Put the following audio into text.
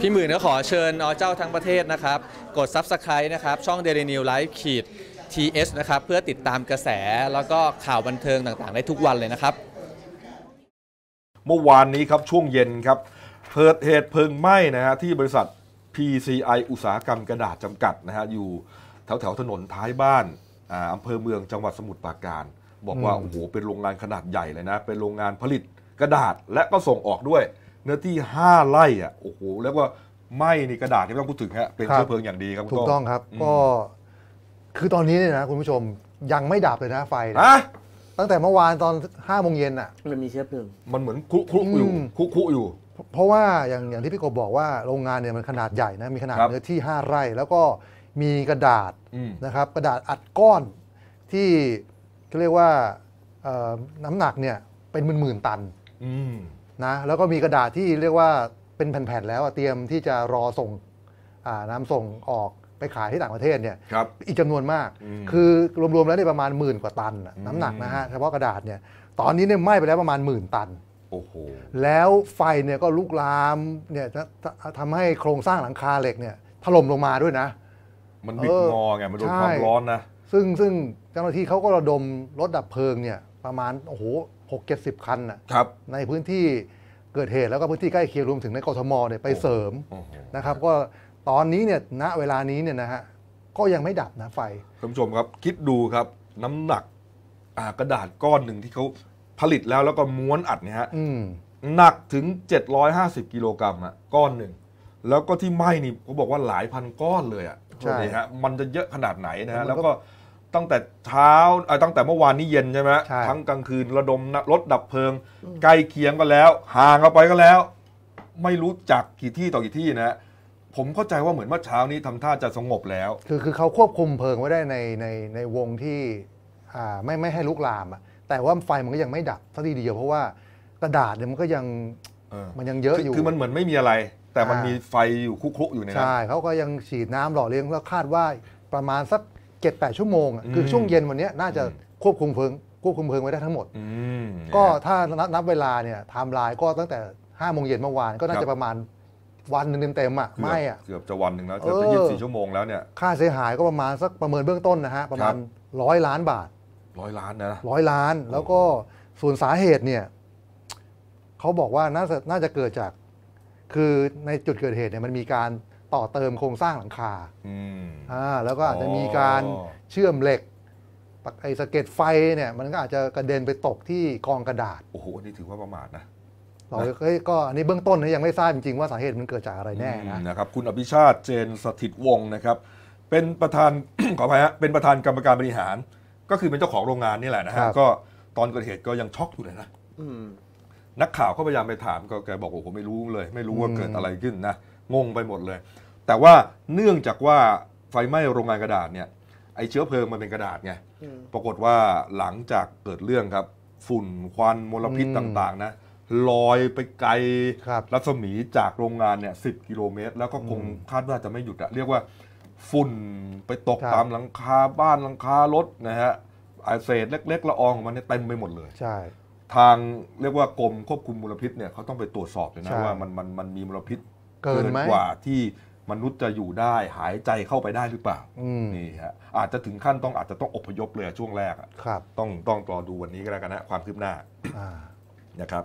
พี่หมื่นก็ขอเชิญอเจ้าทั้งประเทศนะครับ กด Subscribe นะครับ ช่อง Daily New Life ขีด TS นะครับ เพื่อติดตามกระแสแล้วก็ข่าวบันเทิงต่าง ๆ ได้ทุกวันเลยนะครับ เมื่อวานนี้ครับช่วงเย็นครับเกิดเหตุเพลิงไหม้นะฮะที่บริษัท PCI อุตสาหกรรมกระดาษจำกัดนะฮะอยู่แถวแถวถนนท้ายบ้านอ่าอำเภอเมืองจังหวัดสมุทรปราการ บอกว่าโอ้โหเป็นโรงงานขนาดใหญ่เลยนะเป็นโรงงานผลิตกระดาษและก็ส่งออกด้วยเนื้อที่5ไร่อ่ะโอ้โหแล้วก็ไหมนในกระดาษที่ต้องพูดถึงฮะเป็นเชื้อเพลิงอย่างดีครับถูกต้องครับก็คือตอนนี้เนี่ยนะ คุณผู้ชมยังไม่ดับเลยนะไฟนะตั้งแต่เมื่อวานตอน5้าโมงเย็นอ่ะมันมีเชื้อเพลิงมันเหมือนคุกอยู่คุกอยู่ เพราะว่าอย่างอย่างที่พี่กบบอกว่าโรงงานเนี่ยมันขนาดใหญ่นะมีขนาดเนื้อที่5ไร่ แล้วก็มีกระดาษนะครับ กระดาษอัดก้อน ที่เขาเรียกว่าน้ำหนักเนี่ยเป็นหมื่นๆตันนะแล้วก็มีกระดาษที่เรียกว่าเป็นแผ่นๆแล้วเตรียมที่จะรอส่งน้ำส่งออกไปขายที่ต่างประเทศเนี่ยอีกจำนวนมาก คือรวมๆแล้วเนี่ประมาณหมื่นกว่าตัน น้ำหนักนะฮะเฉพาะกระดาษเนี่ย ตอนนี้เนี่ยไหม้ไปแล้วประมาณหมื่นตันโอ้โหแล้วไฟเนี่ยก็ลุกลามเนี่ยทำให้โครงสร้างหลังคาเหล็กเนี่ยถล่มลงมาด้วยนะ มันบิดงอไงมันโดนความร้อนนะซึ่งซึ่งเจ้าหน้าที่เขาก็ระดมรถดับเพลิงเนี่ยประมาณโอ้โห6 7 0 คันนิะครับ ในพื้นที่เกิดเหตุแล้วก็พื้นที่ใกล้เคียงรวมถึงในกทมเนี่ยไปเสริมนะครับ ก็ตอนนี้เนี่ยณเวลานี้เนี่ยนะฮะก็ยังไม่ดับนะไฟท่านผู้ชมครับคิดดูครับน้ำหนักกระดาษก้อนหนึ่งที่เขาผลิตแล้วแล้วก็ม้วนอัดเนี่ยฮะหนักถึง 750กิโลกรัมอะก้อนหนึ่งแล้วก็ที่ไหม้นี่เขาบอกว่าหลายพันก้อนเลยอะใช่ฮะมันจะเยอะขนาดไหนนะฮะแล้วก็ตั้งแต่เช้าตั้งแต่เมื่อวานนี้เย็นใช่ไหมทั้งกลางคืนระดมรถดับเพลิงใกล้เคียงกันแล้ว ห่างออกไปก็แล้ว ไม่รู้จักกี่ที่ต่อกี่ที่นะ ผมเข้าใจว่าเหมือนเมื่อเช้านี้ทำท่าจะสงบแล้ว คือคือเขาควบคุมเพลิงไว้ได้ในในในวงที่อ่าไม่ไม่ให้ลุกลามอ่ะ แต่ว่าไฟมันก็ยังไม่ดับสักทีเดียวเพราะว่ากระดาษเนี่ยมันก็ยังมันยังเยอะอยู่คือมันเหมือนไม่มีอะไร แต่มันมีไฟอยู่คุกคอยู่ในนั้นใช่เขาก็ยังฉีดน้ำหล่อเลี้ยงแล้วคาดว่าประมาณสักเจ็ดแปดชั่วโมงคือช่วงเย็นวันนี้น่าจะควบคุมเพลิงควบคุมเพลิงไว้ได้ทั้งหมดก็ถ้านับนับเวลาเนี่ยไทม์ไลน์ก็ตั้งแต่ห้าโมงเย็นเมื่อวานก็น่าจะประมาณวันหนึ่งเต็มๆอ่ะไม่อ่ะเกือบจะวันหนึ่งแล้วเกือบจะยี่สิบสี่ชั่วโมงแล้วเนี่ยค่าเสียหายก็ประมาณสักประเมินเบื้องต้นนะฮะประมาณรร้อยล้านบาทร้อยล้านนะร้อยล้าน แล้วก็ส่วนสาเหตุเนี่ยเขาบอกว่าน่าจะน่าจะเกิดจากคือในจุดเกิดเหตุเนี่ยมันมีการต่อเติมโครงสร้างหลังคาอ่า แล้วก็อาจจะมีการเชื่อมเหล็ก ไอ้สะเก็ดไฟเนี่ย มันก็อาจจะกระเด็นไปตกที่กองกระดาษ โอ้โหนี่ถือว่าประมาทนะเราก็อันนี้เบื้องต้นยังไม่ทราบจริง ๆ ว่าสาเหตุมันเกิดจากอะไรแน่นะ นะครับ คุณอภิชาติเจนสถิตวงศ์นะครับ เป็นประธานขออภัยฮะเป็นประธานกรรมการบริหาร ก็คือเป็นเจ้าของโรงงานนี่แหละนะฮะก็ตอนเกิดเหตุก็ยังช็อกอยู่เลยนะนักข่าวก็พยายามไปถามก็แกบอกโอ้โหไม่รู้เลย ไม่รู้ว่าเกิดอะไรขึ้นนะงงไปหมดเลย แต่ว่าเนื่องจากว่าไฟไหม้โรงงานกระดาษเนี่ย ไอเชื้อเพลิงมันเป็นกระดาษไง ปรากฏว่าหลังจากเกิดเรื่องครับ ฝุ่นควันมลพิษต่างๆนะ ลอยไปไกลรัศมีจากโรงงานเนี่ยสิกิโลเมตร แล้วก็คงคาดว่าจะไม่หยุดอะเรียกว่าฝุ่นไปตกตามหลังคาบ้านหลังคารถนะฮะอเศษเล็กๆ ละอองของมันเนี่ยเต็มไปหมดเลย ใช่ ทางเรียกว่ากรมควบคุมมลพิษเนี่ยเขาต้องไปตรวจสอบเลยนะว่ามันมันมันมีมลพิษเกินกว่าที่มนุษย์จะอยู่ได้หายใจเข้าไปได้หรือเปล่านี่ฮะอาจจะถึงขั้นต้องอาจจะต้องอพยพเลยช่วงแรกครับ ต้องต้องรอดูวันนี้ก็แล้วกันนะ ความคืบหน้านะครับ